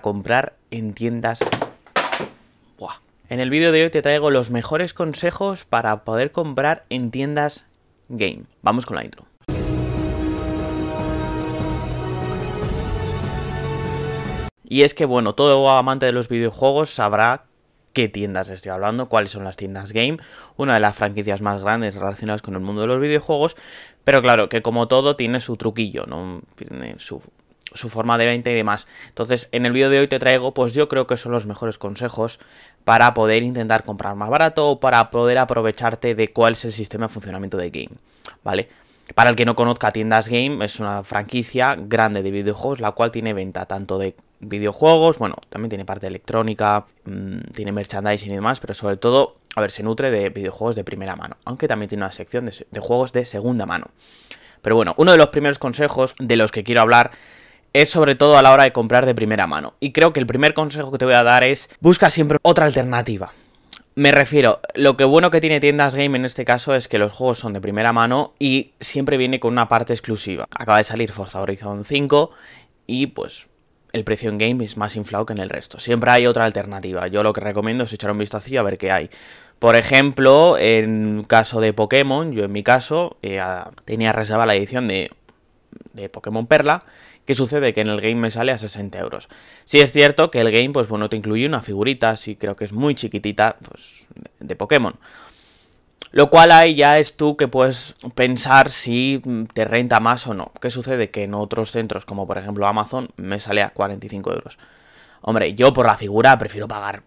comprar en tiendas. En el vídeo de hoy te traigo los mejores consejos para poder comprar en tiendas game. Vamos con la intro. Y es que bueno, todo amante de los videojuegos sabrá qué tiendas estoy hablando, cuáles son las tiendas game, una de las franquicias más grandes relacionadas con el mundo de los videojuegos, pero claro, que como todo tiene su truquillo, ¿no? Tiene su su forma de venta y demás. Entonces, en el vídeo de hoy te traigo, pues yo creo que son los mejores consejos para poder intentar comprar más barato o para poder aprovecharte de cuál es el sistema de funcionamiento de Game, ¿vale? Para el que no conozca Tiendas Game, es una franquicia grande de videojuegos, la cual tiene venta tanto de videojuegos, bueno, también tiene parte electrónica, mm, tiene merchandising y demás, pero sobre todo, a ver, se nutre de videojuegos de primera mano, aunque también tiene una sección de juegos de segunda mano. Pero bueno, uno de los primeros consejos de los que quiero hablar es sobre todo a la hora de comprar de primera mano. Y creo que el primer consejo que te voy a dar es busca siempre otra alternativa. Me refiero, lo que bueno que tiene tiendas game en este caso es que los juegos son de primera mano y siempre viene con una parte exclusiva. Acaba de salir Forza Horizon 5 y pues el precio en game es más inflado que en el resto. Siempre hay otra alternativa. Yo lo que recomiendo es echar un vistazo y a ver qué hay. Por ejemplo, en caso de Pokémon, yo en mi caso eh, tenía reservada la edición de, de Pokémon Perla ¿Qué sucede? Que en el game me sale a 60 euros. Si es cierto que el game, pues bueno, te incluye una figurita, si creo que es muy chiquitita, pues de Pokémon. Lo cual ahí ya es tú que puedes pensar si te renta más o no. ¿Qué sucede? Que en otros centros, como por ejemplo Amazon, me sale a 45 euros. Hombre, yo por la figura prefiero pagar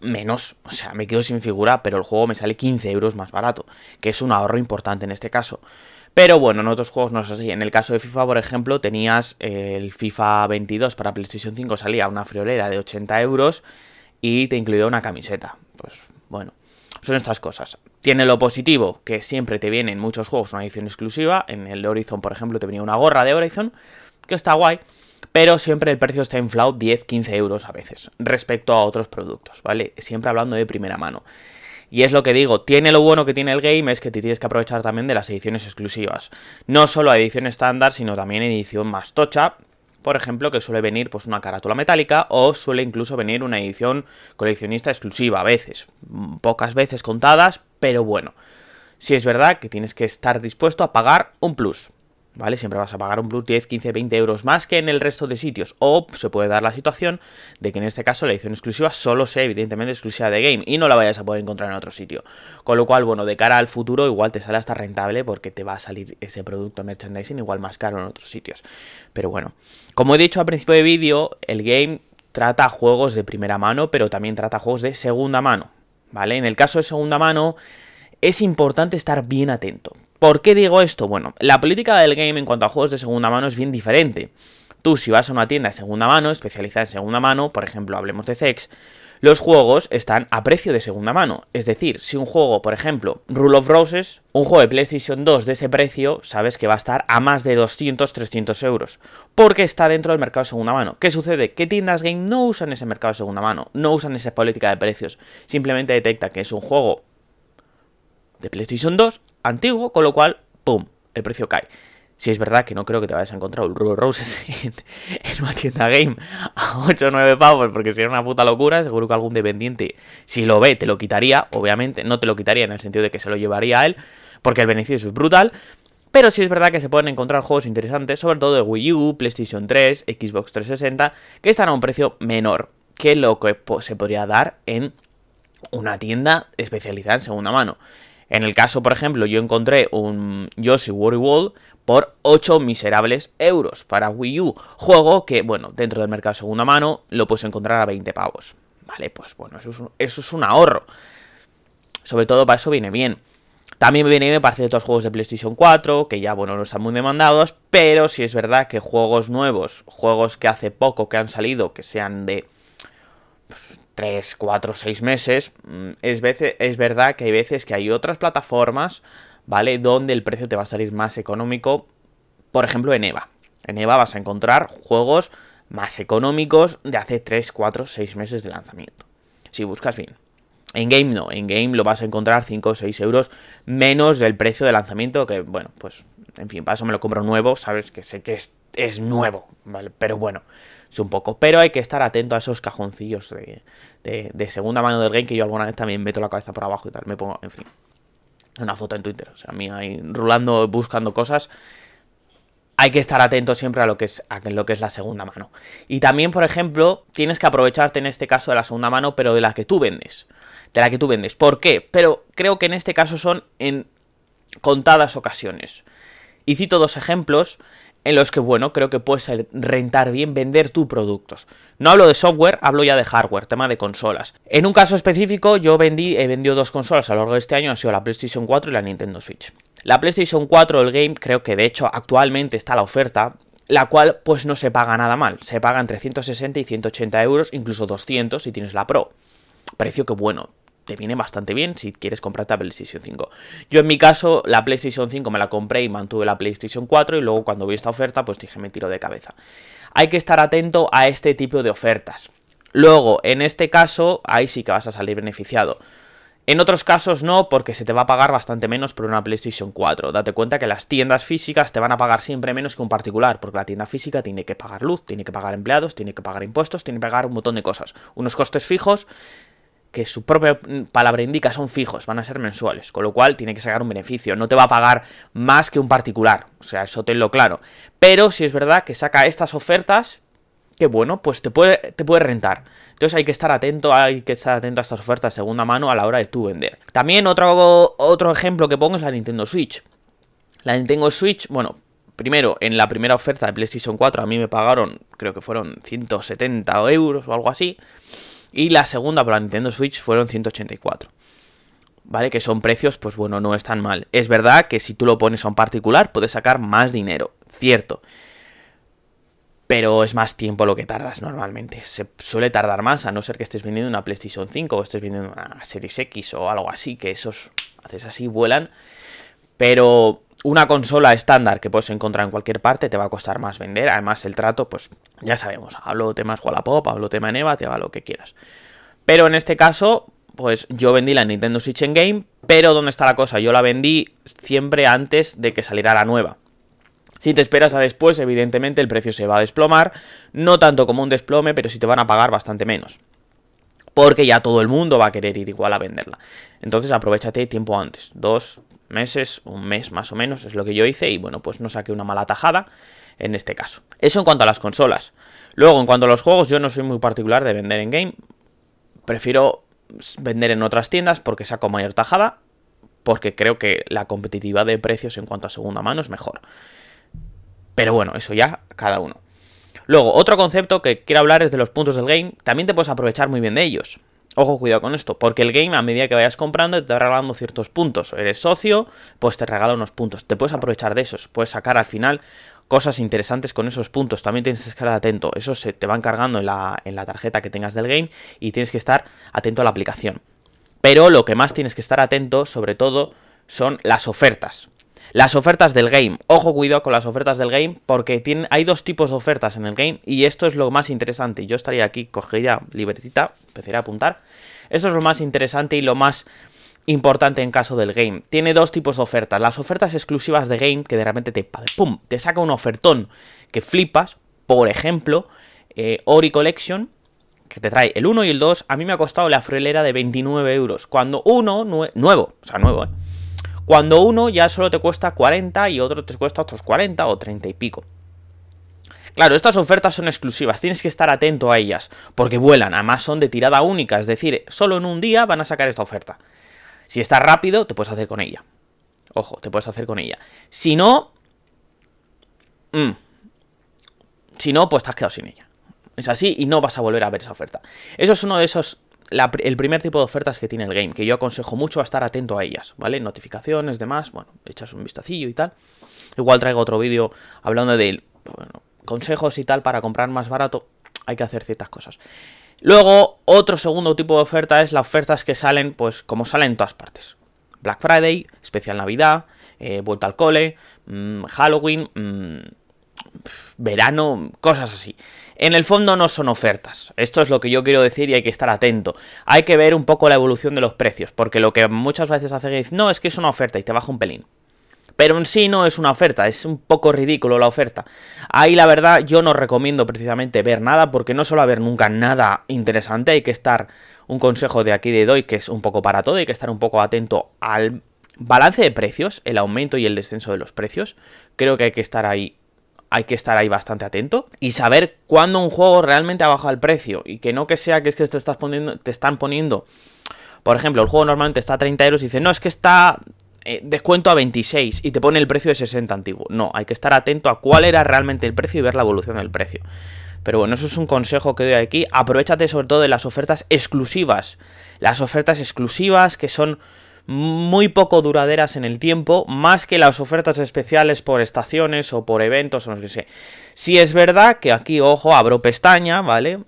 menos. O sea, me quedo sin figura, pero el juego me sale 15 euros más barato, que es un ahorro importante en este caso. Pero bueno, en otros juegos no es así. En el caso de FIFA, por ejemplo, tenías el FIFA 22 para PlayStation 5, salía una friolera de 80 euros y te incluía una camiseta. Pues bueno, son estas cosas. Tiene lo positivo, que siempre te viene en muchos juegos una edición exclusiva. En el Horizon, por ejemplo, te venía una gorra de Horizon, que está guay. Pero siempre el precio está inflado 10-15 euros a veces respecto a otros productos, ¿vale? Siempre hablando de primera mano. Y es lo que digo, tiene lo bueno que tiene el game, es que te tienes que aprovechar también de las ediciones exclusivas. No solo edición estándar, sino también edición más tocha, por ejemplo, que suele venir pues una carátula metálica o suele incluso venir una edición coleccionista exclusiva a veces, mm, pocas veces contadas, pero bueno, si es verdad que tienes que estar dispuesto a pagar un plus. ¿vale? Siempre vas a pagar un plus 10, 15, 20 euros más que en el resto de sitios. O se puede dar la situación de que en este caso la edición exclusiva solo sea evidentemente exclusiva de game y no la vayas a poder encontrar en otro sitio. Con lo cual, bueno, de cara al futuro igual te sale hasta rentable porque te va a salir ese producto merchandising igual más caro en otros sitios. Pero bueno, como he dicho al principio de vídeo, el game trata juegos de primera mano, pero también trata juegos de segunda mano, ¿vale? En el caso de segunda mano es importante estar bien atento, ¿Por qué digo esto? Bueno, la política del game en cuanto a juegos de segunda mano es bien diferente. Tú si vas a una tienda de segunda mano, especializada en segunda mano, por ejemplo, hablemos de sex, los juegos están a precio de segunda mano. Es decir, si un juego, por ejemplo, Rule of Roses, un juego de PlayStation 2 de ese precio, sabes que va a estar a más de 200, 300 euros, porque está dentro del mercado de segunda mano. ¿Qué sucede? Que tiendas game no usan ese mercado de segunda mano, no usan esa política de precios, simplemente detecta que es un juego de PlayStation 2 antiguo, con lo cual, ¡pum!, el precio cae. Si es verdad que no creo que te vayas a encontrar un Ruby Roses en, una tienda game a 8 o 9 pavos, porque sería una puta locura. Seguro que algún dependiente, si lo ve, te lo quitaría. Obviamente, no te lo quitaría en el sentido de que se lo llevaría a él, porque el beneficio es brutal. Pero si es verdad que se pueden encontrar juegos interesantes, sobre todo de Wii U, PlayStation 3, Xbox 360, que están a un precio menor que lo que se podría dar en una tienda especializada en segunda mano. En el caso, por ejemplo, yo encontré un Yoshi Worry World por 8 miserables euros para Wii U. Juego que, bueno, dentro del mercado segunda mano lo puedes encontrar a 20 pavos. Vale, pues bueno, eso es un, ahorro. Sobre todo para eso viene bien. También viene bien para estos juegos de PlayStation 4, que ya, bueno, no están muy demandados, pero si es verdad que juegos nuevos, juegos que hace poco que han salido, que sean de 3, 4, 6 meses. Mm, es, veces, es verdad que hay veces que hay otras plataformas, ¿vale? Donde el precio te va a salir más económico. Por ejemplo, en EVA. En EVA vas a encontrar juegos más económicos de hace 3, 4, 6 meses de lanzamiento. Si buscas bien. En Game no, en Game lo vas a encontrar 5 o 6 euros menos del precio de lanzamiento, que bueno, pues en fin, para eso me lo compro nuevo, sabes que sé que es, es nuevo, ¿vale? Pero bueno, un poco. Pero hay que estar atento a esos cajoncillos de, segunda mano del game que yo alguna vez también meto la cabeza por abajo y tal. Me pongo, en fin, una foto en Twitter. O sea, a mí ahí rulando, buscando cosas. Hay que estar atento siempre a lo, que es, a lo que es la segunda mano. Y también, por ejemplo, tienes que aprovecharte en este caso de la segunda mano, pero de la que tú vendes. De la que tú vendes. ¿Por qué? Pero creo que en este caso son en contadas ocasiones. Y cito dos ejemplos en los que, bueno, creo que puedes rentar bien, vender tus productos. No hablo de software, hablo ya de hardware, tema de consolas. En un caso específico, yo vendí, he vendido dos consolas a lo largo de este año, han sido la PlayStation 4 y la Nintendo Switch. La PlayStation 4, el game, creo que de hecho actualmente está la oferta, la cual pues no se paga nada mal, se paga entre 160 y 180 euros, incluso 200 si tienes la Pro. Precio que bueno, te viene bastante bien si quieres comprarte la PlayStation 5. Yo en mi caso, la PlayStation 5 me la compré y mantuve la PlayStation 4 y luego cuando vi esta oferta, pues dije, me tiro de cabeza. Hay que estar atento a este tipo de ofertas. Luego, en este caso, ahí sí que vas a salir beneficiado. En otros casos no, porque se te va a pagar bastante menos por una PlayStation 4. Date cuenta que las tiendas físicas te van a pagar siempre menos que un particular, porque la tienda física tiene que pagar luz, tiene que pagar empleados, tiene que pagar impuestos, tiene que pagar un montón de cosas. Unos costes fijos que su propia palabra indica son fijos, van a ser mensuales, con lo cual tiene que sacar un beneficio, no te va a pagar más que un particular, o sea, eso tenlo claro. Pero si es verdad que saca estas ofertas, que bueno, pues te puede, te puede rentar. Entonces hay que estar atento, hay que estar atento a estas ofertas de segunda mano a la hora de tú vender. También otro, otro ejemplo que pongo es la Nintendo Switch. La Nintendo Switch, bueno, primero, en la primera oferta de PlayStation 4 a mí me pagaron, creo que fueron 170 euros o algo así y la segunda para Nintendo Switch fueron 184. ¿Vale? Que son precios, pues bueno, no están mal. Es verdad que si tú lo pones a un particular puedes sacar más dinero, cierto. Pero es más tiempo lo que tardas normalmente. Se suele tardar más, a no ser que estés vendiendo una PlayStation 5 o estés vendiendo una Series X o algo así, que esos haces así, vuelan. Pero una consola estándar que puedes encontrar en cualquier parte te va a costar más vender. Además, el trato, pues ya sabemos, hablo temas Pop, hablo tema Neva, te haga lo que quieras. Pero en este caso, pues yo vendí la Nintendo Switch en Game, pero ¿dónde está la cosa? Yo la vendí siempre antes de que saliera la nueva. Si te esperas a después, evidentemente el precio se va a desplomar, no tanto como un desplome, pero si te van a pagar bastante menos. Porque ya todo el mundo va a querer ir igual a venderla. Entonces aprovechate tiempo antes, dos, meses, un mes más o menos, es lo que yo hice y bueno, pues no saqué una mala tajada en este caso. Eso en cuanto a las consolas. Luego, en cuanto a los juegos, yo no soy muy particular de vender en game. Prefiero vender en otras tiendas porque saco mayor tajada, porque creo que la competitividad de precios en cuanto a segunda mano es mejor. Pero bueno, eso ya cada uno. Luego, otro concepto que quiero hablar es de los puntos del game. También te puedes aprovechar muy bien de ellos. Ojo, cuidado con esto, porque el game a medida que vayas comprando te va regalando ciertos puntos. Eres socio, pues te regala unos puntos. Te puedes aprovechar de esos, puedes sacar al final cosas interesantes con esos puntos. También tienes que estar atento, eso se te van cargando en la, en la tarjeta que tengas del game y tienes que estar atento a la aplicación. Pero lo que más tienes que estar atento, sobre todo, son las ofertas. Las ofertas del game. Ojo, cuidado con las ofertas del game porque hay dos tipos de ofertas en el game y esto es lo más interesante. Yo estaría aquí, cogería libretita, empezaría a apuntar. Esto es lo más interesante y lo más importante en caso del game. Tiene dos tipos de ofertas. Las ofertas exclusivas de game que de repente te, pum, te saca un ofertón que flipas. Por ejemplo, eh, Ori Collection, que te trae el 1 y el 2, a mí me ha costado la frelera de 29 euros. Cuando uno, nuevo, o sea, nuevo, ¿eh? Cuando uno ya solo te cuesta 40 y otro te cuesta otros 40 o 30 y pico. Claro, estas ofertas son exclusivas, tienes que estar atento a ellas, porque vuelan, además son de tirada única, es decir, solo en un día van a sacar esta oferta. Si estás rápido, te puedes hacer con ella. Ojo, te puedes hacer con ella. Si no... Mm, si no, pues te has quedado sin ella. Es así y no vas a volver a ver esa oferta. Eso es uno de esos el primer tipo de ofertas que tiene el game, que yo aconsejo mucho a estar atento a ellas, ¿vale? Notificaciones, demás, bueno, echas un vistacillo y tal. Igual traigo otro vídeo hablando de consejos y tal para comprar más barato. Hay que hacer ciertas cosas. Luego, otro segundo tipo de oferta es las ofertas que salen, pues como salen en todas partes. Black Friday, especial Navidad, eh, vuelta al cole, mm, Halloween, mm, verano, cosas así. En el fondo no son ofertas. Esto es lo que yo quiero decir y hay que estar atento. Hay que ver un poco la evolución de los precios, porque lo que muchas veces hace no, es que es una oferta y te baja un pelín. Pero en sí no es una oferta, es un poco ridículo la oferta. Ahí la verdad yo no recomiendo precisamente ver nada, porque no suele haber nunca nada interesante, hay que estar, un consejo de aquí de doy que es un poco para todo, hay que estar un poco atento al balance de precios, el aumento y el descenso de los precios. Creo que hay que estar ahí hay que estar ahí bastante atento y saber cuándo un juego realmente ha bajado el precio y que no que sea que es que te, estás poniendo, te están poniendo, por ejemplo, el juego normalmente está a 30 euros y dice no, es que está eh, descuento a 26 y te pone el precio de 60 antiguo. No, hay que estar atento a cuál era realmente el precio y ver la evolución del precio. Pero bueno, eso es un consejo que doy aquí. Aprovechate sobre todo de las ofertas exclusivas. Las ofertas exclusivas que son muy poco duraderas en el tiempo, más que las ofertas especiales por estaciones o por eventos o no sé. Si es verdad que aquí, ojo, abro pestaña, ¿vale?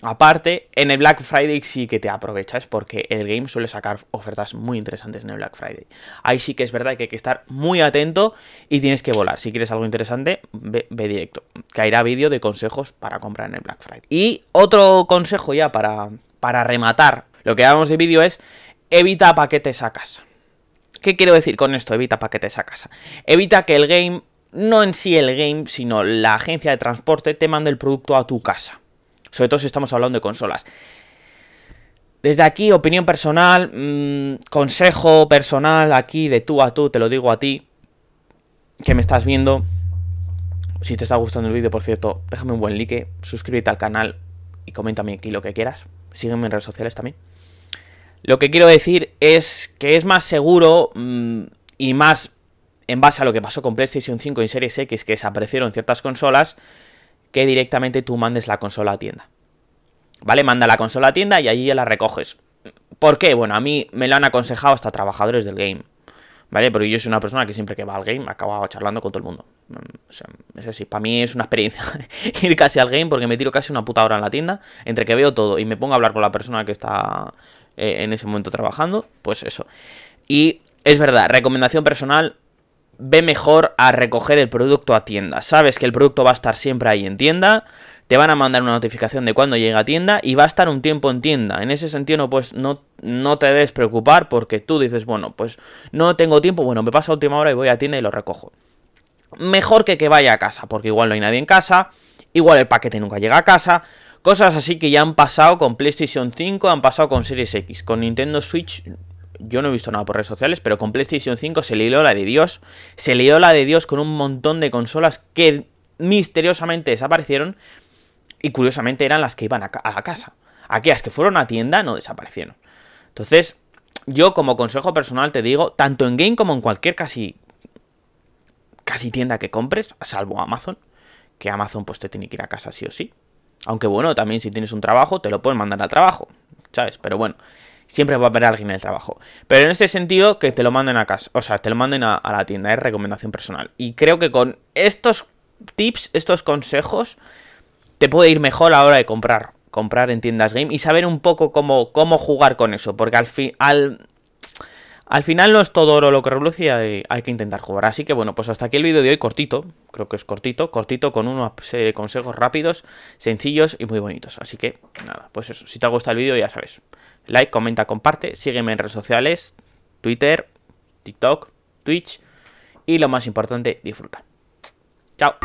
Aparte, en el Black Friday sí que te aprovechas porque el game suele sacar ofertas muy interesantes en el Black Friday. Ahí sí que es verdad que hay que estar muy atento y tienes que volar. Si quieres algo interesante, ve, directo. Caerá vídeo de consejos para comprar en el Black Friday. Y otro consejo ya para, para rematar lo que hablamos de vídeo es evita paquetes a casa. ¿Qué quiero decir con esto? Evita paquetes a casa. Evita que el game, no en sí el game, sino la agencia de transporte te mande el producto a tu casa. Sobre todo si estamos hablando de consolas. Desde aquí, opinión personal, mm, consejo personal aquí de tú a tú, te lo digo a ti, que me estás viendo. Si te está gustando el vídeo, por cierto, déjame un buen like, suscríbete al canal y coméntame aquí lo que quieras. Sígueme en redes sociales también. Lo que quiero decir es que es más seguro mm, y más en base a lo que pasó con PlayStation 5 y Series X que desaparecieron ciertas consolas, que directamente tú mandes la consola a tienda. ¿Vale? Manda la consola a tienda y allí ya la recoges. ¿Por qué? Bueno, a mí me lo han aconsejado hasta trabajadores del game. ¿Vale? Porque yo soy una persona que siempre que va al game acaba charlando con todo el mundo. O sea, eso sí, para mí es una experiencia ir casi al game porque me tiro casi una puta hora en la tienda entre que veo todo y me pongo a hablar con la persona que está eh, en ese momento trabajando, pues eso. Y es verdad, recomendación personal, ve mejor a recoger el producto a tienda. Sabes que el producto va a estar siempre ahí en tienda, te van a mandar una notificación de cuando llega a tienda y va a estar un tiempo en tienda. En ese sentido, pues, no, pues no, te debes preocupar porque tú dices, bueno, pues no tengo tiempo, bueno, me pasa última hora y voy a tienda y lo recojo. Mejor que que vaya a casa, porque igual no hay nadie en casa, igual el paquete nunca llega a casa, Cosas así que ya han pasado con PlayStation 5, han pasado con Series X, con Nintendo Switch yo no he visto nada por redes sociales, pero con PlayStation 5 se le dio la de Dios. Se le la de Dios con un montón de consolas que misteriosamente desaparecieron y curiosamente eran las que iban a, a casa. Aquellas que fueron a tienda no desaparecieron. Entonces, yo como consejo personal te digo, tanto en game como en cualquier casi casi tienda que compres, salvo Amazon, que Amazon pues te tiene que ir a casa sí o sí, aunque bueno, también si tienes un trabajo, te lo pueden mandar al trabajo, ¿sabes? Pero bueno, siempre va a haber alguien en el trabajo. Pero en este sentido, que te lo manden a casa, o sea, te lo manden a, la tienda, es recomendación personal. Y creo que con estos tips, estos consejos, te puede ir mejor a la hora de comprar comprar en tiendas game y saber un poco cómo, cómo jugar con eso, porque al, fin, al, al final no es todo oro lo que reluce y hay, que intentar jugar. Así que bueno, pues hasta aquí el vídeo de hoy, cortito, creo que es cortito, cortito con unos eh, consejos rápidos, sencillos y muy bonitos. Así que nada, pues eso, si te ha gustado el vídeo ya sabes, like, comenta, comparte, sígueme en redes sociales, Twitter, TikTok, Twitch y lo más importante, disfruta. Chao.